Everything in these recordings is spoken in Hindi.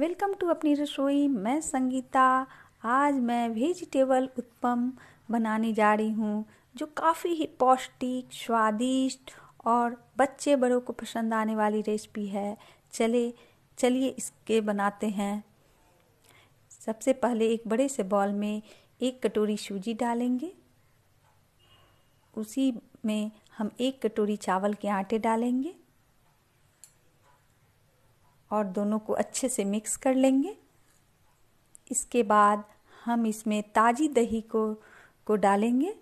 वेलकम टू अपनी रसोई मैं संगीता आज मैं वेजिटेबल उत्पम बनाने जा रही हूँ जो काफ़ी ही पौष्टिक स्वादिष्ट और बच्चे बड़ों को पसंद आने वाली रेसिपी है चले चलिए इसके बनाते हैं सबसे पहले एक बड़े से बॉल में एक कटोरी सूजी डालेंगे उसी में हम एक कटोरी चावल के आटे डालेंगे और दोनों को अच्छे से मिक्स कर लेंगे इसके बाद हम इसमें ताज़ी दही को को डालेंगे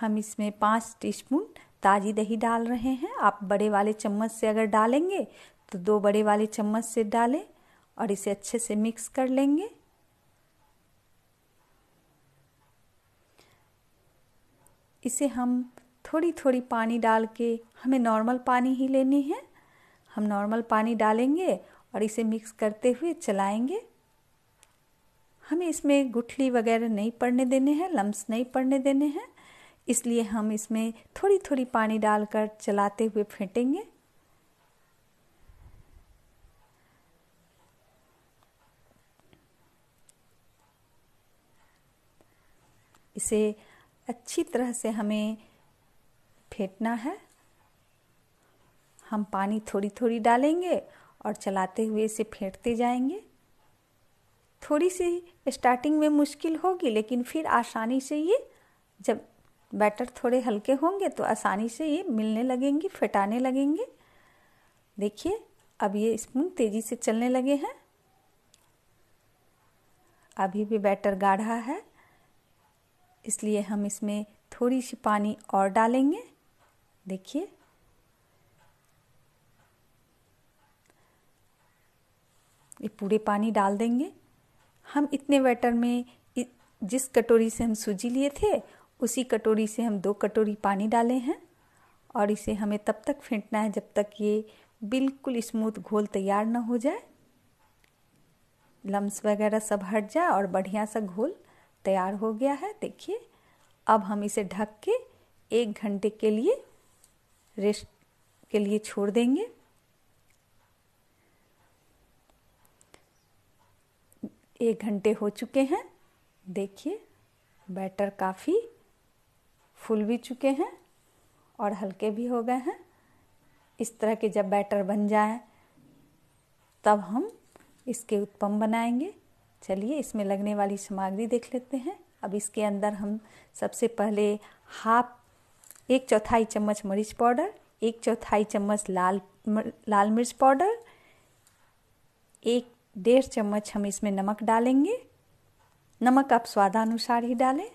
हम इसमें पाँच टीस्पून ताज़ी दही डाल रहे हैं आप बड़े वाले चम्मच से अगर डालेंगे तो दो बड़े वाले चम्मच से डालें और इसे अच्छे से मिक्स कर लेंगे इसे हम थोड़ी थोड़ी पानी डाल के हमें नॉर्मल पानी ही लेनी है हम नॉर्मल पानी डालेंगे और इसे मिक्स करते हुए चलाएंगे हमें इसमें गुठली वगैरह नहीं पड़ने देने हैं लम्स नहीं पड़ने देने हैं इसलिए हम इसमें थोड़ी थोड़ी पानी डालकर चलाते हुए फेंटेंगे इसे अच्छी तरह से हमें फेंटना है हम पानी थोड़ी थोड़ी डालेंगे और चलाते हुए इसे फेंटते जाएंगे थोड़ी सी स्टार्टिंग में मुश्किल होगी लेकिन फिर आसानी से ये जब बैटर थोड़े हल्के होंगे तो आसानी से ये मिलने लगेंगे फटाने लगेंगे देखिए अब ये स्पून तेज़ी से चलने लगे हैं अभी भी बैटर गाढ़ा है इसलिए हम इसमें थोड़ी सी पानी और डालेंगे देखिए ये पूरे पानी डाल देंगे हम इतने वेटर में जिस कटोरी से हम सूजी लिए थे उसी कटोरी से हम दो कटोरी पानी डाले हैं और इसे हमें तब तक फेंटना है जब तक ये बिल्कुल स्मूथ घोल तैयार ना हो जाए लम्स वगैरह सब हट जाए और बढ़िया सा घोल तैयार हो गया है देखिए अब हम इसे ढक के एक घंटे के लिए रेस्ट के लिए छोड़ देंगे एक घंटे हो चुके हैं देखिए बैटर काफ़ी फुल भी चुके हैं और हल्के भी हो गए हैं इस तरह के जब बैटर बन जाए तब हम इसके उत्पम बनाएंगे चलिए इसमें लगने वाली सामग्री देख लेते हैं अब इसके अंदर हम सबसे पहले हाफ एक चौथाई चम्मच मरीच पाउडर एक चौथाई चम्मच लाल लाल मिर्च पाउडर एक डेढ़ चम्मच हम इसमें नमक डालेंगे नमक आप स्वादानुसार ही डालें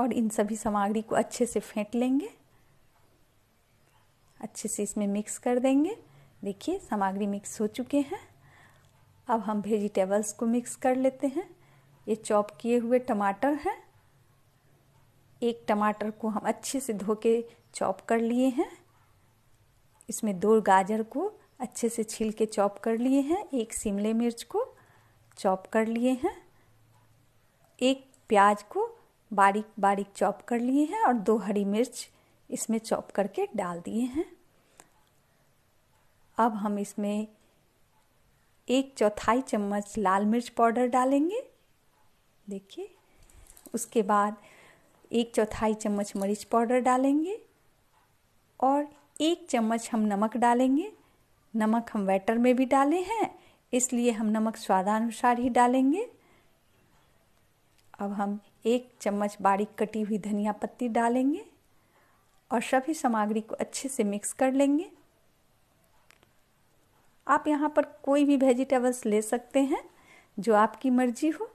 और इन सभी सामग्री को अच्छे से फेंट लेंगे अच्छे से इसमें मिक्स कर देंगे देखिए सामग्री मिक्स हो चुके हैं अब हम वेजिटेबल्स को मिक्स कर लेते हैं ये चॉप किए हुए टमाटर हैं एक टमाटर को हम अच्छे से धो के चॉप कर लिए हैं इसमें दो गाजर को अच्छे से छील के चॉप कर लिए हैं एक शिमले मिर्च को चॉप कर लिए हैं एक प्याज को बारीक बारीक चॉप कर लिए हैं और दो हरी मिर्च इसमें चॉप करके डाल दिए हैं अब हम इसमें एक चौथाई चम्मच लाल मिर्च पाउडर डालेंगे देखिए उसके बाद एक चौथाई चम्मच मरीच पाउडर डालेंगे और एक चम्मच हम नमक डालेंगे नमक हम बैटर में भी डाले हैं इसलिए हम नमक स्वादानुसार ही डालेंगे अब हम एक चम्मच बारीक कटी हुई धनिया पत्ती डालेंगे और सभी सामग्री को अच्छे से मिक्स कर लेंगे आप यहाँ पर कोई भी वेजिटेबल्स ले सकते हैं जो आपकी मर्जी हो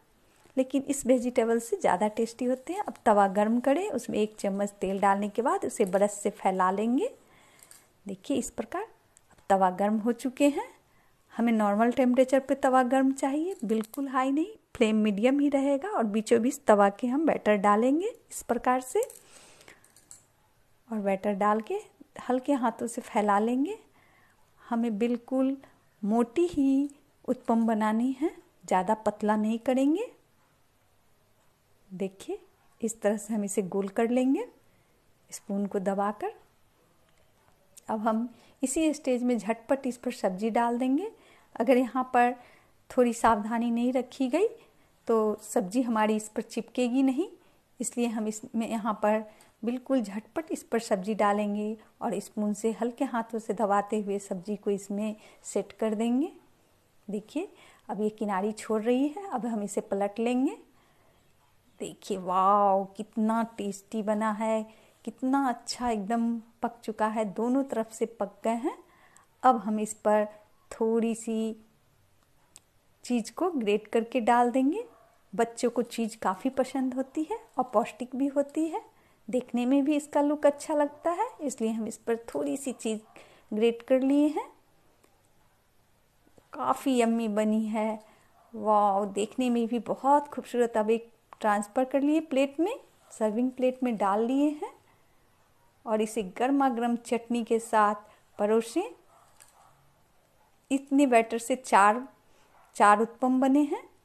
लेकिन इस वेजिटेबल से ज़्यादा टेस्टी होते हैं अब तवा गर्म करें उसमें एक चम्मच तेल डालने के बाद उसे ब्रश से फैला लेंगे देखिए इस प्रकार तवा गर्म हो चुके हैं हमें नॉर्मल टेम्परेचर पे तवा गर्म चाहिए बिल्कुल हाई नहीं फ्लेम मीडियम ही रहेगा और बीचों बीच तवा के हम बैटर डालेंगे इस प्रकार से और बैटर डाल के हल्के हाथों से फैला लेंगे हमें बिल्कुल मोटी ही उत्पम बनानी है ज़्यादा पतला नहीं करेंगे देखिए इस तरह से हम इसे गोल कर लेंगे स्पून को दबाकर अब हम इसी स्टेज में झटपट इस पर सब्जी डाल देंगे अगर यहाँ पर थोड़ी सावधानी नहीं रखी गई तो सब्जी हमारी इस पर चिपकेगी नहीं इसलिए हम इसमें यहाँ पर बिल्कुल झटपट इस पर सब्जी डालेंगे और स्पून से हल्के हाथों से दबाते हुए सब्जी को इसमें सेट कर देंगे देखिए अब ये किनारी छोड़ रही है अब हम इसे पलट लेंगे देखिए वाह कितना टेस्टी बना है कितना अच्छा एकदम पक चुका है दोनों तरफ से पक गए हैं अब हम इस पर थोड़ी सी चीज़ को ग्रेट करके डाल देंगे बच्चों को चीज़ काफ़ी पसंद होती है और पौष्टिक भी होती है देखने में भी इसका लुक अच्छा लगता है इसलिए हम इस पर थोड़ी सी चीज़ ग्रेट कर लिए हैं काफ़ी यम्मी बनी है वाह देखने में भी बहुत खूबसूरत अब एक ट्रांसफ़र कर लिए प्लेट में सर्विंग प्लेट में डाल लिए हैं और इसे गर्मा गर्म चटनी के साथ परोसें इतने बैटर से चार चार उत्पम बने हैं